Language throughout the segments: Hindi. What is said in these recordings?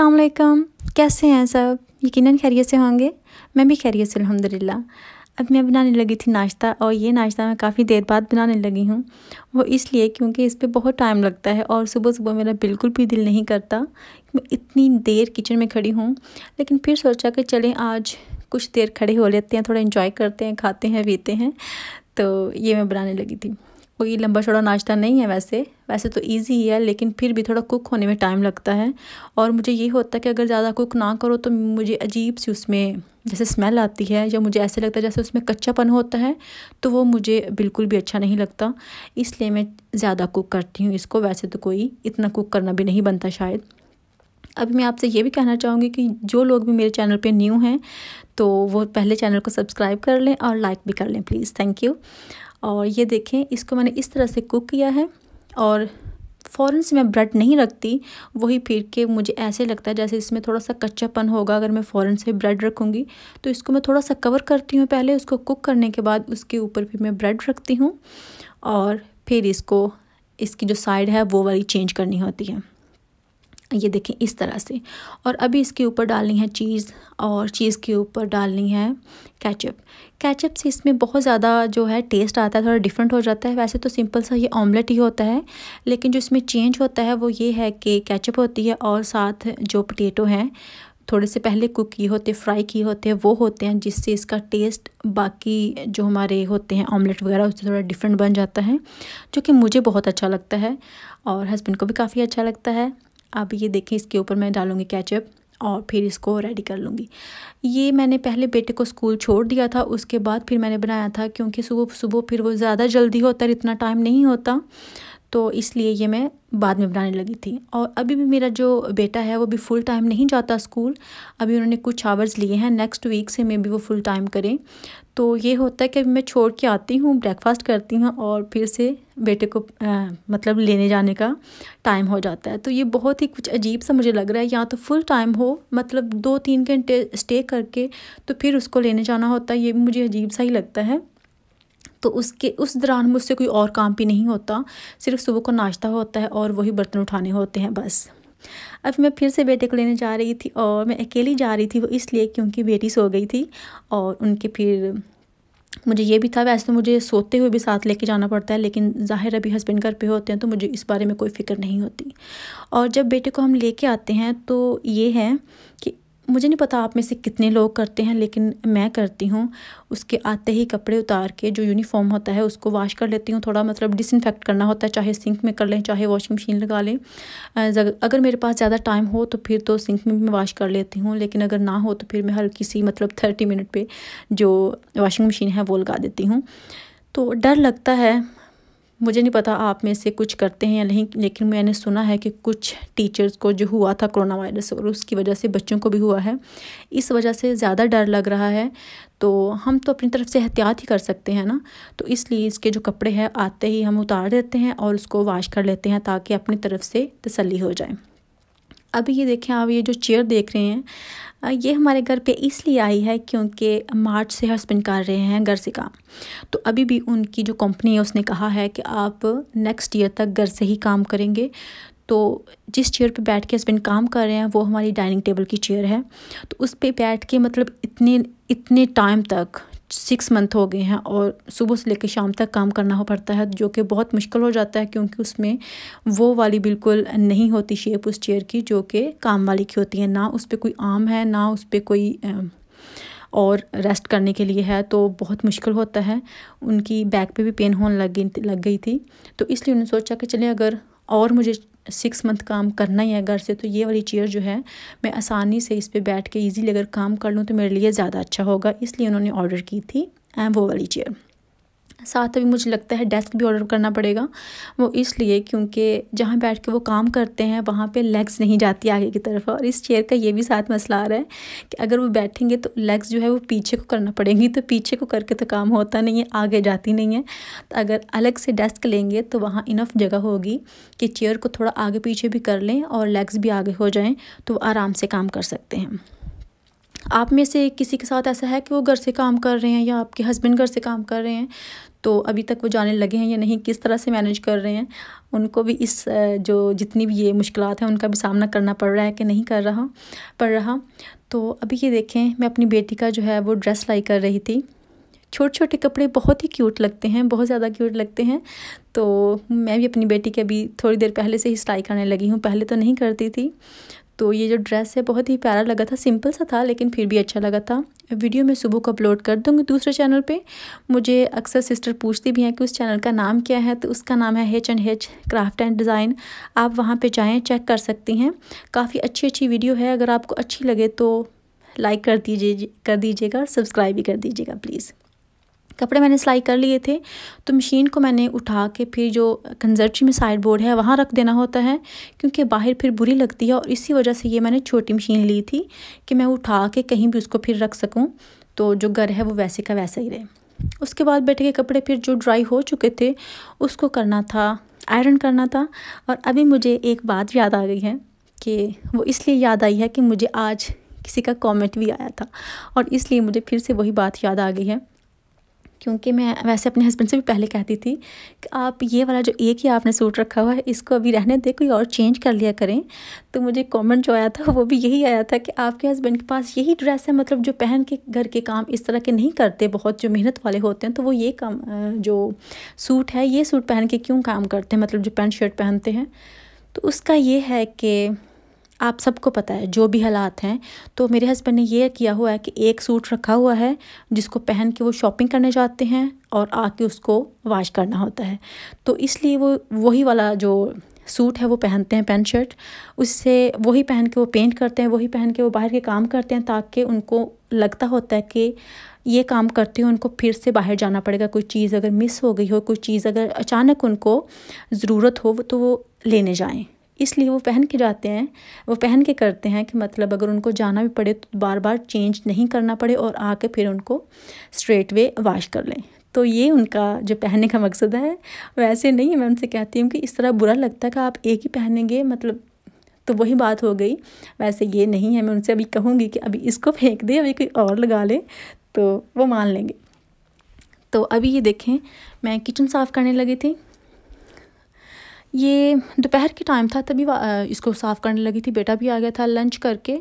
अल्लाम कैसे हैं सब यकीनन खैरियत से होंगे मैं भी खैरियत से अलहमदिल्ला अब मैं बनाने लगी थी नाश्ता और ये नाश्ता मैं काफ़ी देर बाद बनाने लगी हूँ वो इसलिए क्योंकि इस पर बहुत टाइम लगता है और सुबह सुबह मेरा बिल्कुल भी दिल नहीं करता मैं इतनी देर किचन में खड़ी हूँ लेकिन फिर सोचा कि चलें आज कुछ देर खड़े हो लेते हैं थोड़ा इन्जॉय करते हैं खाते हैं पीते हैं तो ये मैं बनाने लगी थी कोई लंबा छोड़ा नाश्ता नहीं है वैसे वैसे तो इजी ही है लेकिन फिर भी थोड़ा कुक होने में टाइम लगता है और मुझे ये होता है कि अगर ज़्यादा कुक ना करो तो मुझे अजीब सी उसमें जैसे स्मेल आती है या मुझे ऐसे लगता है जैसे उसमें कच्चापन होता है तो वो मुझे बिल्कुल भी अच्छा नहीं लगता इसलिए मैं ज़्यादा कुक करती हूँ इसको वैसे तो कोई इतना कुक करना भी नहीं बनता शायद अभी मैं आपसे ये भी कहना चाहूँगी कि जो लोग भी मेरे चैनल पे न्यू हैं तो वो पहले चैनल को सब्सक्राइब कर लें और लाइक भी कर लें प्लीज़ थैंक यू और ये देखें इसको मैंने इस तरह से कुक किया है और फ़ौरन से मैं ब्रेड नहीं रखती वही फिर के मुझे ऐसे लगता है जैसे इसमें थोड़ा सा कच्चापन होगा अगर मैं फ़ौरन से ब्रेड रखूँगी तो इसको मैं थोड़ा सा कवर करती हूँ पहले उसको कुक करने के बाद उसके ऊपर फिर मैं ब्रेड रखती हूँ और फिर इसको इसकी जो साइड है वो वाली चेंज करनी होती है ये देखें इस तरह से और अभी इसके ऊपर डालनी है चीज़ और चीज़ के ऊपर डालनी है कैचअप कैचअप से इसमें बहुत ज़्यादा जो है टेस्ट आता है थोड़ा डिफरेंट हो जाता है वैसे तो सिंपल सा ये ऑमलेट ही होता है लेकिन जो इसमें चेंज होता है वो ये है कि कैचअप होती है और साथ जो पटेटो हैं थोड़े से पहले कुक किए होते फ्राई किए होते हैं वो होते हैं जिससे इसका टेस्ट बाकी जो हमारे होते हैं ऑमलेट वगैरह उससे थोड़ा डिफरेंट बन जाता है जो कि मुझे बहुत अच्छा लगता है और हस्बैंड को भी काफ़ी अच्छा लगता है अब ये देखें इसके ऊपर मैं डालूँगी कैचअप और फिर इसको रेडी कर लूँगी ये मैंने पहले बेटे को स्कूल छोड़ दिया था उसके बाद फिर मैंने बनाया था क्योंकि सुबह सुबह फिर वो ज़्यादा जल्दी होता है इतना टाइम नहीं होता तो इसलिए ये मैं बाद में बनाने लगी थी और अभी भी मेरा जो बेटा है वो भी फुल टाइम नहीं जाता स्कूल अभी उन्होंने कुछ आवर्स लिए हैं नेक्स्ट वीक से मे भी वो फुल टाइम करें तो ये होता है कि मैं छोड़ के आती हूँ ब्रेकफास्ट करती हूँ और फिर से बेटे को आ, मतलब लेने जाने का टाइम हो जाता है तो ये बहुत ही कुछ अजीब सा मुझे लग रहा है या तो फुल टाइम हो मतलब दो तीन घंटे स्टे करके तो फिर उसको लेने जाना होता है ये मुझे अजीब सा ही लगता है तो उसके उस दौरान मुझसे कोई और काम भी नहीं होता सिर्फ सुबह को नाश्ता होता है और वही बर्तन उठाने होते हैं बस अब मैं फिर से बेटे को लेने जा रही थी और मैं अकेली जा रही थी वो इसलिए क्योंकि बेटी सो गई थी और उनके फिर मुझे ये भी था वैसे तो मुझे सोते हुए भी साथ लेके जाना पड़ता है लेकिन ज़ाहिर अभी हस्बैंड घर पे होते हैं तो मुझे इस बारे में कोई फिक्र नहीं होती और जब बेटे को हम लेके आते हैं तो ये है कि मुझे नहीं पता आप में से कितने लोग करते हैं लेकिन मैं करती हूँ उसके आते ही कपड़े उतार के जो यूनिफॉर्म होता है उसको वाश कर लेती हूँ थोड़ा मतलब डिसइनफेक्ट करना होता है चाहे सिंक में कर लें चाहे वॉशिंग मशीन लगा लें अगर मेरे पास ज़्यादा टाइम हो तो फिर तो सिंक में मैं वाश कर लेती हूँ लेकिन अगर ना हो तो फिर मैं हर किसी मतलब थर्टी मिनट पर जो वॉशिंग मशीन है वो लगा देती हूँ तो डर लगता है मुझे नहीं पता आप में से कुछ करते हैं या नहीं लेकिन मैंने सुना है कि कुछ टीचर्स को जो हुआ था कोरोना वायरस और उसकी वजह से बच्चों को भी हुआ है इस वजह से ज़्यादा डर लग रहा है तो हम तो अपनी तरफ से एहतियात ही कर सकते हैं ना तो इसलिए इसके जो कपड़े हैं आते ही हम उतार देते हैं और उसको वाश कर लेते हैं ताकि अपनी तरफ से तसली हो जाए अभी ये देखें आप ये जो चेयर देख रहे हैं ये हमारे घर पे इसलिए आई है क्योंकि मार्च से हस्बैंड कर रहे हैं घर से काम तो अभी भी उनकी जो कंपनी है उसने कहा है कि आप नेक्स्ट ईयर तक घर से ही काम करेंगे तो जिस चेयर पे बैठ के हस्बैंड काम कर रहे हैं वो हमारी डाइनिंग टेबल की चेयर है तो उस पर बैठ के मतलब इतने इतने टाइम तक सिक्स मंथ हो गए हैं और सुबह से लेकर शाम तक काम करना हो पड़ता है जो कि बहुत मुश्किल हो जाता है क्योंकि उसमें वो वाली बिल्कुल नहीं होती शेप उस चेयर की जो कि काम वाली की होती है ना उस पर कोई आम है ना उस पर कोई और रेस्ट करने के लिए है तो बहुत मुश्किल होता है उनकी बैक पे भी पेन होने लग गई लग गई थी तो इसलिए उन्होंने सोचा कि चले अगर और मुझे सिक्स मंथ काम करना ही है घर से तो ये वाली चेयर जो है मैं आसानी से इस पर बैठ के ईजीली अगर काम कर लूँ तो मेरे लिए ज़्यादा अच्छा होगा इसलिए उन्होंने ऑर्डर की थी वो वाली चेयर साथ अभी मुझे लगता है डेस्क भी ऑर्डर करना पड़ेगा वो इसलिए क्योंकि जहाँ बैठ के वो काम करते हैं वहाँ पे लेग्स नहीं जाती आगे की तरफ और इस चेयर का ये भी साथ मसला आ रहा है कि अगर वो बैठेंगे तो लेग्स जो है वो पीछे को करना पड़ेंगी तो पीछे को करके तो काम होता नहीं है आगे जाती नहीं है तो अगर अलग से डेस्क लेंगे तो वहाँ इनफ जगह होगी कि चेयर को थोड़ा आगे पीछे भी कर लें और लेग्स भी आगे हो जाएँ तो आराम से काम कर सकते हैं आप में से किसी के साथ ऐसा है कि वो घर से काम कर रहे हैं या आपके हस्बैंड घर से काम कर रहे हैं तो अभी तक वो जाने लगे हैं या नहीं किस तरह से मैनेज कर रहे हैं उनको भी इस जो जितनी भी ये मुश्किल हैं उनका भी सामना करना पड़ रहा है कि नहीं कर रहा पड़ रहा तो अभी ये देखें मैं अपनी बेटी का जो है वो ड्रेस लाई कर रही थी छोटे छोटे कपड़े बहुत ही क्यूट लगते हैं बहुत ज़्यादा क्यूट लगते हैं तो मैं भी अपनी बेटी के अभी थोड़ी देर पहले से ही सिलाई करने लगी हूँ पहले तो नहीं करती थी तो ये जो ड्रेस है बहुत ही प्यारा लगा था सिंपल सा था लेकिन फिर भी अच्छा लगा था वीडियो मैं सुबह को अपलोड कर दूँगी दूसरे चैनल पे मुझे अक्सर सिस्टर पूछती भी हैं कि उस चैनल का नाम क्या है तो उसका नाम है H and H craft and design आप वहाँ पे जाएँ चेक कर सकती हैं काफ़ी अच्छी अच्छी वीडियो है अगर आपको अच्छी लगे तो लाइक कर दीजिए कर दीजिएगा और सब्सक्राइब भी कर दीजिएगा प्लीज़ कपड़े मैंने सिलाई कर लिए थे तो मशीन को मैंने उठा के फिर जो कंजर्ची में साइड बोर्ड है वहाँ रख देना होता है क्योंकि बाहर फिर बुरी लगती है और इसी वजह से ये मैंने छोटी मशीन ली थी कि मैं उठा के कहीं भी उसको फिर रख सकूँ तो जो घर है वो वैसे का वैसा ही रहे उसके बाद बैठे के कपड़े फिर जो ड्राई हो चुके थे उसको करना था आयरन करना था और अभी मुझे एक बात याद आ गई है कि वो इसलिए याद आई है कि मुझे आज किसी का कमेंट भी आया था और इसलिए मुझे फिर से वही बात याद आ गई है क्योंकि मैं वैसे अपने हस्बैंड से भी पहले कहती थी कि आप ये वाला जो एक ही आपने सूट रखा हुआ है इसको अभी रहने दे कोई और चेंज कर लिया करें तो मुझे कमेंट जो आया था वो भी यही आया था कि आपके हस्बैंड के पास यही ड्रेस है मतलब जो पहन के घर के काम इस तरह के नहीं करते बहुत जो मेहनत वाले होते हैं तो वो ये काम जो सूट है ये सूट पहन के क्यों काम करते हैं मतलब जो पैंट शर्ट पहनते हैं तो उसका ये है कि आप सबको पता है जो भी हालात हैं तो मेरे हस्बैंड ने ये किया हुआ है कि एक सूट रखा हुआ है जिसको पहन के वो शॉपिंग करने जाते हैं और आके उसको वॉश करना होता है तो इसलिए वो वही वाला जो सूट है वो पहनते हैं पैंट शर्ट उससे वही पहन के वो पेंट करते हैं वही पहन के वो बाहर के काम करते हैं ताकि उनको लगता होता है कि ये काम करते हुए उनको फिर से बाहर जाना पड़ेगा कोई चीज़ अगर मिस हो गई हो कोई चीज़ अगर अचानक उनको ज़रूरत हो तो वो लेने जाएं इसलिए वो पहन के जाते हैं वो पहन के करते हैं कि मतलब अगर उनको जाना भी पड़े तो बार बार चेंज नहीं करना पड़े और आके फिर उनको स्ट्रेट वे वाश कर लें तो ये उनका जो पहनने का मकसद है वैसे नहीं है मैं उनसे कहती हूँ कि इस तरह बुरा लगता है कि आप एक ही पहनेंगे मतलब तो वही बात हो गई वैसे ये नहीं है मैं उनसे अभी कहूँगी कि अभी इसको फेंक दे अभी कोई और लगा ले तो वो मान लेंगे तो अभी ये देखें मैं किचन साफ़ करने लगी थी ये दोपहर के टाइम था तभी इसको साफ़ करने लगी थी बेटा भी आ गया था लंच करके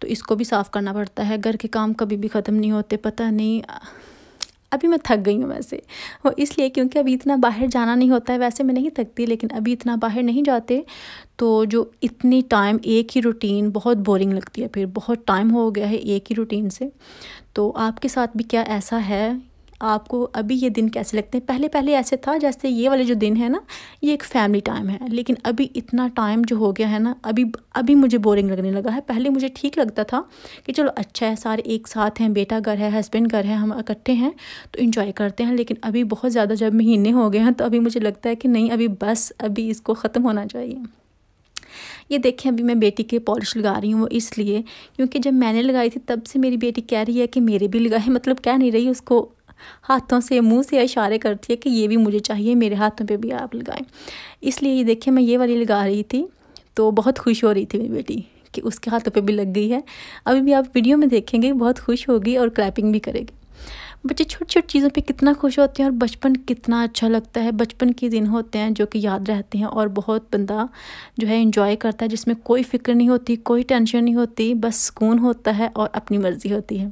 तो इसको भी साफ़ करना पड़ता है घर के काम कभी भी ख़त्म नहीं होते पता नहीं अभी मैं थक गई हूँ वैसे वो इसलिए क्योंकि अभी इतना बाहर जाना नहीं होता है वैसे मैं नहीं थकती लेकिन अभी इतना बाहर नहीं जाते तो जो इतनी टाइम एक ही रूटीन बहुत बोरिंग लगती है फिर बहुत टाइम हो गया है एक ही रूटीन से तो आपके साथ भी क्या ऐसा है आपको अभी ये दिन कैसे लगते हैं पहले पहले ऐसे था जैसे ये वाले जो दिन है ना ये एक फैमिली टाइम है लेकिन अभी इतना टाइम जो हो गया है ना अभी अभी मुझे बोरिंग लगने लगा है पहले मुझे ठीक लगता था कि चलो अच्छा है सारे एक साथ हैं बेटा घर है हस्बैंड घर है हम इकट्ठे हैं तो इन्जॉय करते हैं लेकिन अभी बहुत ज़्यादा जब महीने हो गए हैं तो अभी मुझे लगता है कि नहीं अभी बस अभी इसको ख़त्म होना चाहिए ये देखें अभी मैं बेटी के पॉलिश लगा रही हूँ वो इसलिए क्योंकि जब मैंने लगाई थी तब से मेरी बेटी कह रही है कि मेरे भी लगाए मतलब कह नहीं रही उसको हाथों से मुंह से इशारे करती है कि ये भी मुझे चाहिए मेरे हाथों पे भी आप लगाएं इसलिए ये देखिए मैं ये वाली लगा रही थी तो बहुत खुश हो रही थी मेरी बेटी कि उसके हाथों पे भी लग गई है अभी भी आप वीडियो में देखेंगे बहुत खुश होगी और क्लैपिंग भी करेगी बच्चे छोटी छोटी चीज़ों पे कितना खुश होते हैं और बचपन कितना अच्छा लगता है बचपन के दिन होते हैं जो कि याद रहते हैं और बहुत बंदा जो है इंजॉय करता है जिसमें कोई फिक्र नहीं होती कोई टेंशन नहीं होती बस सुकून होता है और अपनी मर्ज़ी होती है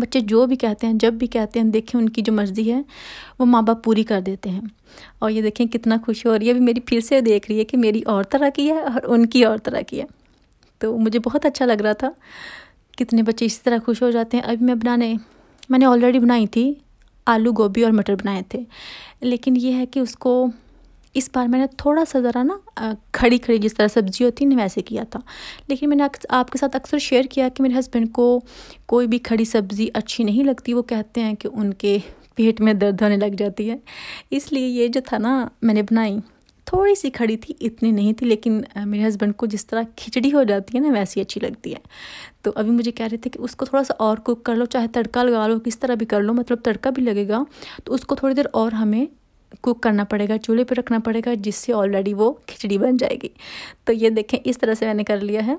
बच्चे जो भी कहते हैं जब भी कहते हैं देखें उनकी जो मर्ज़ी है वो माँ बाप पूरी कर देते हैं और ये देखें कितना खुशी हो रही है अभी मेरी फिर से देख रही है कि मेरी और तरह की है और उनकी और तरह की है तो मुझे बहुत अच्छा लग रहा था कितने बच्चे इसी तरह खुश हो जाते हैं अभी मैं बनाने मैंने ऑलरेडी बनाई थी आलू गोभी और मटर बनाए थे लेकिन ये है कि उसको इस बार मैंने थोड़ा सा ज़रा ना खड़ी खड़ी जिस तरह सब्ज़ी होती है वैसे किया था लेकिन मैंने आपके साथ अक्सर शेयर किया कि मेरे हस्बैंड को कोई भी खड़ी सब्ज़ी अच्छी नहीं लगती वो कहते हैं कि उनके पेट में दर्द होने लग जाती है इसलिए ये जो था ना मैंने बनाई थोड़ी सी खड़ी थी इतनी नहीं थी लेकिन मेरे हस्बैंड को जिस तरह खिचड़ी हो जाती है ना वैसी अच्छी लगती है तो अभी मुझे कह रहे थे कि उसको थोड़ा सा और कुक कर लो चाहे तड़का लगा लो किस तरह भी कर लो मतलब तड़का भी लगेगा तो उसको थोड़ी देर और हमें कुक करना पड़ेगा चूल्हे पर रखना पड़ेगा जिससे ऑलरेडी वो खिचड़ी बन जाएगी तो ये देखें इस तरह से मैंने कर लिया है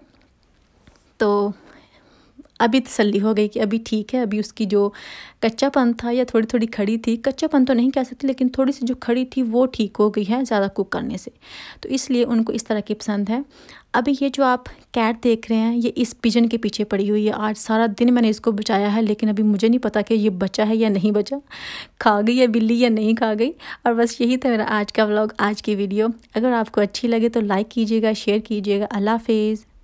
तो अभी तसल्ली हो गई कि अभी ठीक है अभी उसकी जो कच्चापन था या थोड़ी थोड़ी खड़ी थी कच्चापन तो नहीं कह सकती लेकिन थोड़ी सी जो खड़ी थी वो ठीक हो गई है ज़्यादा कुक करने से तो इसलिए उनको इस तरह की पसंद है अभी ये जो आप कैट देख रहे हैं ये इस पिजन के पीछे पड़ी हुई है आज सारा दिन मैंने इसको बचाया है लेकिन अभी मुझे नहीं पता कि ये बचा है या नहीं बचा खा गई या बिल्ली या नहीं खा गई और बस यही था मेरा आज का व्लॉग आज की वीडियो अगर आपको अच्छी लगे तो लाइक कीजिएगा शेयर कीजिएगा अल्लाह हाफिज़